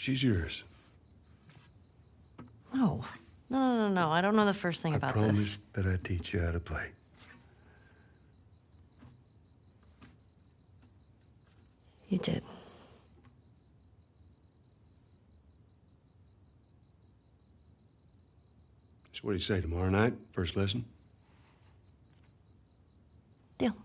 She's yours. No. No, no, no, no. I don't know the first thing I about this. I promised that I teach you how to play. You did. So what do you say, tomorrow night, first lesson? Deal.